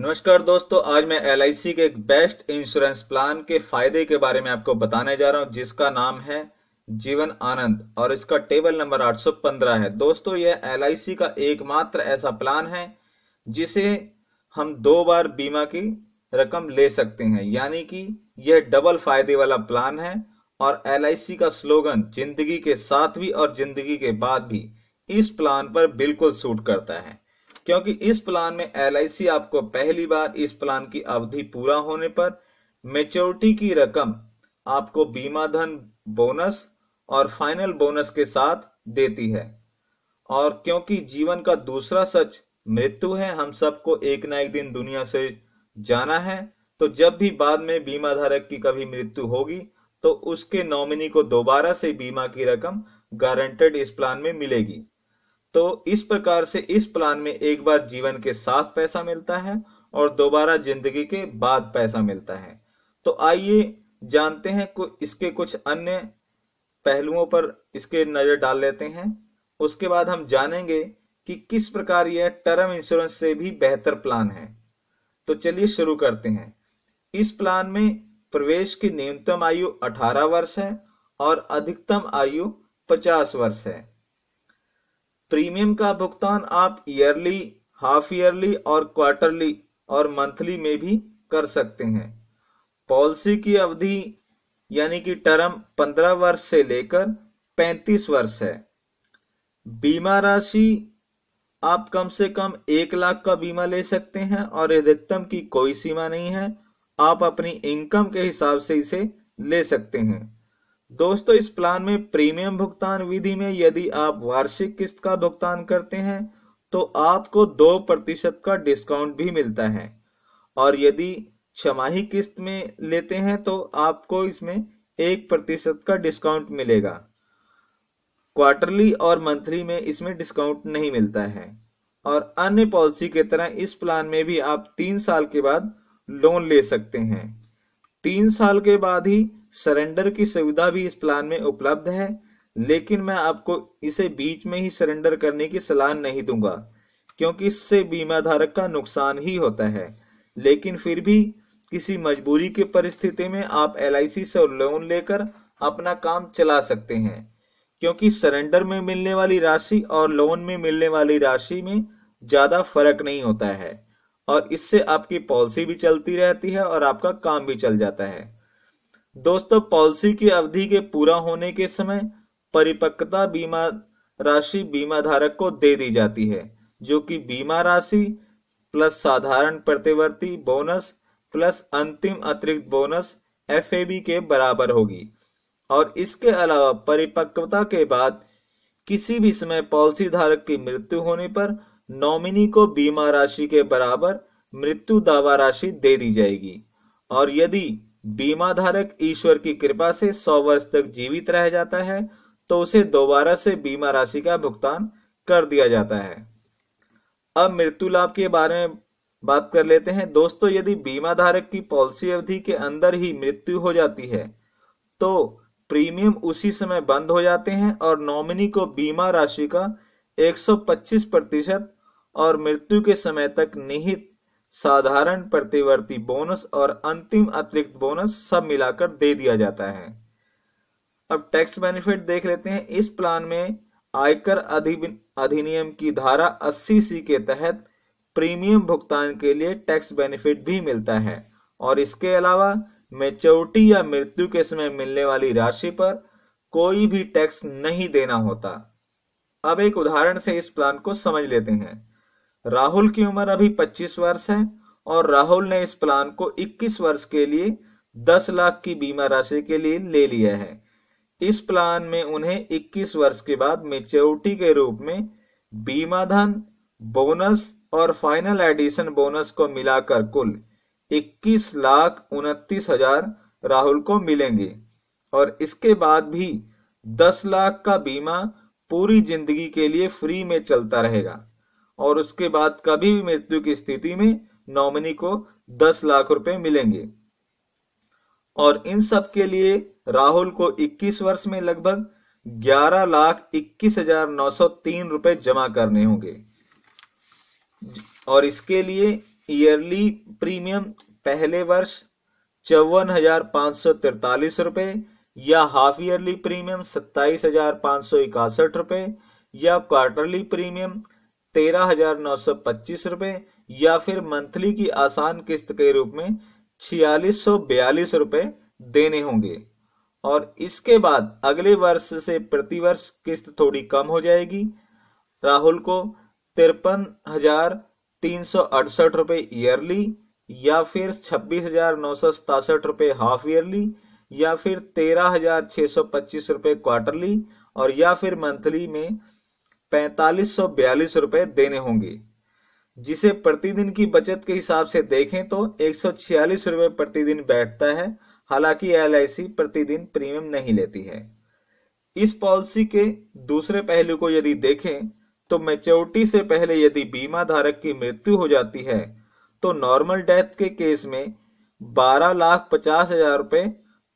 नमस्कार दोस्तों आज मैं एल के एक बेस्ट इंश्योरेंस प्लान के फायदे के बारे में आपको बताने जा रहा हूं जिसका नाम है जीवन आनंद और इसका टेबल नंबर 815 है दोस्तों यह एल का एकमात्र ऐसा प्लान है जिसे हम दो बार बीमा की रकम ले सकते हैं यानी कि यह डबल फायदे वाला प्लान है और एल का स्लोगन जिंदगी के साथ भी और जिंदगी के बाद भी इस प्लान पर बिल्कुल सूट करता है क्योंकि इस प्लान में एल आपको पहली बार इस प्लान की अवधि पूरा होने पर मेच्योरिटी की रकम आपको बीमा धन बोनस और फाइनल बोनस के साथ देती है और क्योंकि जीवन का दूसरा सच मृत्यु है हम सबको एक ना एक दिन दुनिया से जाना है तो जब भी बाद में बीमा धारक की कभी मृत्यु होगी तो उसके नॉमिनी को दोबारा से बीमा की रकम गारंटेड इस प्लान में मिलेगी तो इस प्रकार से इस प्लान में एक बार जीवन के साथ पैसा मिलता है और दोबारा जिंदगी के बाद पैसा मिलता है तो आइए जानते हैं इसके कुछ अन्य पहलुओं पर इसके नजर डाल लेते हैं उसके बाद हम जानेंगे कि किस प्रकार यह टर्म इंश्योरेंस से भी बेहतर प्लान है तो चलिए शुरू करते हैं इस प्लान में प्रवेश की न्यूनतम आयु 18 वर्ष है और अधिकतम आयु 50 वर्ष है प्रीमियम का भुगतान आप ईयरली हाफ ईयरली और क्वार्टरली और मंथली में भी कर सकते हैं पॉलिसी की अवधि यानी कि टर्म 15 वर्ष से लेकर 35 वर्ष है बीमा राशि आप कम से कम एक लाख का बीमा ले सकते हैं और अधिकतम की कोई सीमा नहीं है आप अपनी इनकम के हिसाब से इसे ले सकते हैं दोस्तों इस प्लान में प्रीमियम भुगतान विधि में यदि आप वार्षिक किस्त का भुगतान करते हैं तो आपको दो प्रतिशत का डिस्काउंट भी मिलता है और यदि छमाही किस्त में लेते हैं तो आपको इसमें एक प्रतिशत का डिस्काउंट मिलेगा क्वार्टरली और मंथली में इसमें डिस्काउंट नहीं मिलता है और अन्य पॉलिसी के तरह इस प्लान में भी आप तीन साल के बाद लोन ले सकते हैं तीन साल के बाद ही सरेंडर की सुविधा भी इस प्लान में उपलब्ध है लेकिन मैं आपको इसे बीच में ही सरेंडर करने की सलाह नहीं दूंगा क्योंकि इससे बीमा धारक का नुकसान ही होता है लेकिन फिर भी किसी मजबूरी की परिस्थिति में आप एल से लोन लेकर अपना काम चला सकते हैं क्योंकि सरेंडर में मिलने वाली राशि और लोन में मिलने वाली राशि में ज्यादा फर्क नहीं होता है और इससे आपकी पॉलिसी भी चलती रहती है और आपका काम भी चल जाता है दोस्तों पॉलिसी की अवधि के पूरा होने के समय परिपक्वता बीमा राशि बीमा धारक को दे दी जाती है जो कि बीमा राशि प्लस साधारण प्रतिवर्ती बोनस प्लस अंतिम अतिरिक्त बोनस एफ के बराबर होगी और इसके अलावा परिपक्वता के बाद किसी भी समय पॉलिसी धारक की मृत्यु होने पर नॉमिनी को बीमा राशि के बराबर मृत्यु दावा राशि दे दी जाएगी और यदि बीमा धारक ईश्वर की कृपा से सौ वर्ष तक जीवित रह जाता है तो उसे दोबारा से बीमा राशि का भुगतान कर दिया जाता है अब मृत्यु लाभ के बारे में बात कर लेते हैं दोस्तों यदि बीमा धारक की पॉलिसी अवधि के अंदर ही मृत्यु हो जाती है तो प्रीमियम उसी समय बंद हो जाते हैं और नॉमिनी को बीमा राशि का 125 प्रतिशत और मृत्यु के समय तक निहित साधारण प्रतिवर्ती बोनस और अंतिम अतिरिक्त बोनस सब मिलाकर दे दिया जाता है अब टैक्स बेनिफिट देख लेते हैं इस प्लान में आयकर अधिनियम की धारा 80 सी के तहत प्रीमियम भुगतान के लिए टैक्स बेनिफिट भी मिलता है और इसके अलावा मेच्योरिटी या मृत्यु के समय मिलने वाली राशि पर कोई भी टैक्स नहीं देना होता अब एक उदाहरण से इस प्लान को समझ लेते हैं राहुल की उम्र अभी 25 वर्ष है और राहुल ने इस प्लान को 21 वर्ष के लिए 10 लाख की बीमा राशि के लिए ले लिया है इस प्लान में उन्हें 21 वर्ष के बाद मेच्योरिटी के रूप में बीमा धन बोनस और फाइनल एडिशन बोनस को मिलाकर कुल इक्कीस लाख उनतीस हजार राहुल को मिलेंगे और इसके बाद भी दस लाख का बीमा पूरी जिंदगी के लिए फ्री में चलता रहेगा और उसके बाद कभी भी मृत्यु की स्थिति में नॉमिनी को दस लाख रुपए मिलेंगे और इन सब के लिए राहुल को 21 वर्ष में लगभग ग्यारह लाख इक्कीस हजार नौ सौ तीन रुपए जमा करने होंगे और इसके लिए ईयरली प्रीमियम पहले वर्ष चौवन हजार पांच सौ तिरतालीस रुपए या हाफ ईयरली प्रीमियम सत्ताईस हजार पांच सौ इकसठ रुपए या क्वार्टरली प्रीमियम तेरह हजार नौ सौ पच्चीस रुपए या फिर मंथली की आसान किस्त के रूप में छियालीस सौ बयालीस रुपए देने होंगे और इसके बाद अगले वर्ष से प्रतिवर्ष किस्त थोड़ी कम हो जाएगी राहुल को तिरपन हजार तीन सौ अड़सठ रुपए ईयरली या फिर छब्बीस हजार नौ सौ सतासठ रुपए हाफ ईयरली या फिर तेरह हजार छह सौ पच्चीस रुपए क्वार्टरली और या फिर मंथली में पैंतालीस सौ बयालीस रुपए देने होंगे जिसे प्रतिदिन की बचत के हिसाब से देखें तो एक सौ छियालीस प्रतिदिन बैठता है हालांकि एल प्रतिदिन प्रीमियम नहीं लेती है इस पॉलिसी के दूसरे पहलू को यदि देखें तो मेच्योरिटी से पहले यदि बीमा धारक की मृत्यु हो जाती है तो नॉर्मल डेथ के केस में बारह लाख पचास हजार रुपए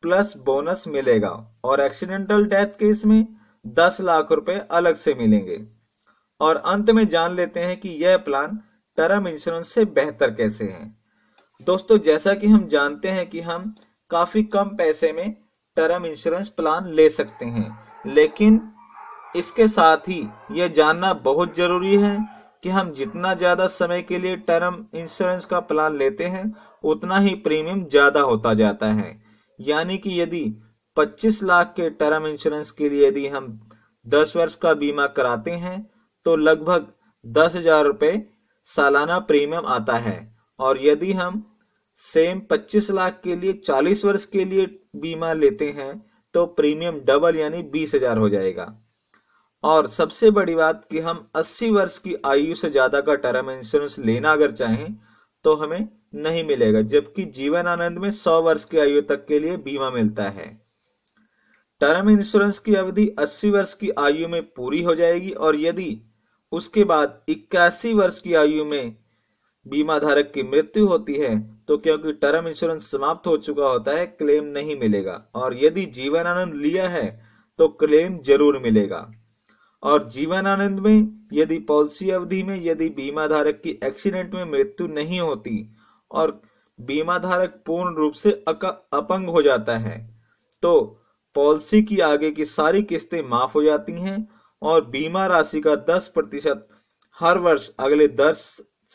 प्लस बोनस मिलेगा और एक्सीडेंटल डेथ केस में दस लाख रुपए अलग से मिलेंगे और अंत में जान लेते हैं कि यह प्लान टर्म इंश्योरेंस से बेहतर कैसे है दोस्तों जैसा कि हम जानते हैं कि हम काफी कम पैसे में टर्म इंश्योरेंस प्लान ले सकते हैं लेकिन इसके साथ ही यह जानना बहुत जरूरी है कि हम जितना ज्यादा समय के लिए टर्म इंश्योरेंस का प्लान लेते हैं उतना ही प्रीमियम ज्यादा होता जाता है यानी कि यदि पच्चीस लाख के टर्म इंश्योरेंस के लिए यदि हम दस वर्ष का बीमा कराते हैं तो लगभग दस हजार रुपये सालाना प्रीमियम आता है और यदि हम सेम 25 लाख के लिए 40 वर्ष के लिए बीमा लेते हैं तो प्रीमियम डबल यानी बीस हजार हो जाएगा और सबसे बड़ी बात कि हम 80 वर्ष की आयु से ज्यादा का टर्म इंश्योरेंस लेना अगर चाहें तो हमें नहीं मिलेगा जबकि जीवन आनंद में 100 वर्ष की आयु तक के लिए बीमा मिलता है टर्म इंश्योरेंस की अवधि 80 वर्ष की आयु में पूरी हो जाएगी और यदि उसके बाद 81 वर्ष की आयु में बीमा धारक की मृत्यु होती है तो क्योंकि टर्म इंश्योरेंस समाप्त हो चुका होता है क्लेम नहीं मिलेगा और यदि जीवन आनंद लिया है तो क्लेम जरूर मिलेगा और जीवन आनंद में यदि पॉलिसी अवधि में यदि बीमा धारक की एक्सीडेंट में मृत्यु नहीं होती और बीमा धारक पूर्ण रूप से अपंग हो जाता है तो पॉलिसी की आगे की सारी किस्तें माफ हो जाती हैं और बीमा राशि का 10 प्रतिशत हर वर्ष अगले 10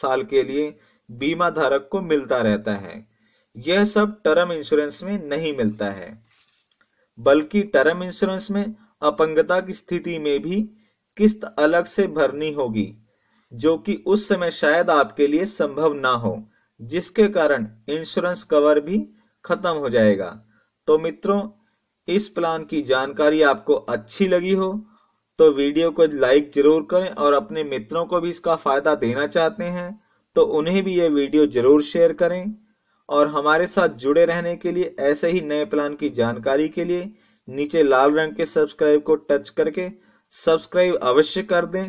साल के लिए बीमा धारक को मिलता रहता है यह सब टर्म इंश्योरेंस में नहीं मिलता है बल्कि टर्म इंश्योरेंस में अपंगता की स्थिति में भी किस्त अलग से भरनी होगी जो कि उस समय शायद आपके लिए संभव ना हो जिसके कारण इंश्योरेंस कवर भी खत्म हो जाएगा तो मित्रों इस प्लान की जानकारी आपको अच्छी लगी हो तो वीडियो को लाइक जरूर करें और अपने मित्रों को भी इसका फायदा देना चाहते हैं तो उन्हें भी ये वीडियो जरूर शेयर करें और हमारे साथ जुड़े रहने के लिए ऐसे ही नए प्लान की जानकारी के लिए नीचे लाल रंग के सब्सक्राइब को टच करके सब्सक्राइब अवश्य कर दें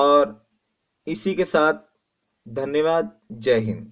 और इसी के साथ धन्यवाद जय हिंद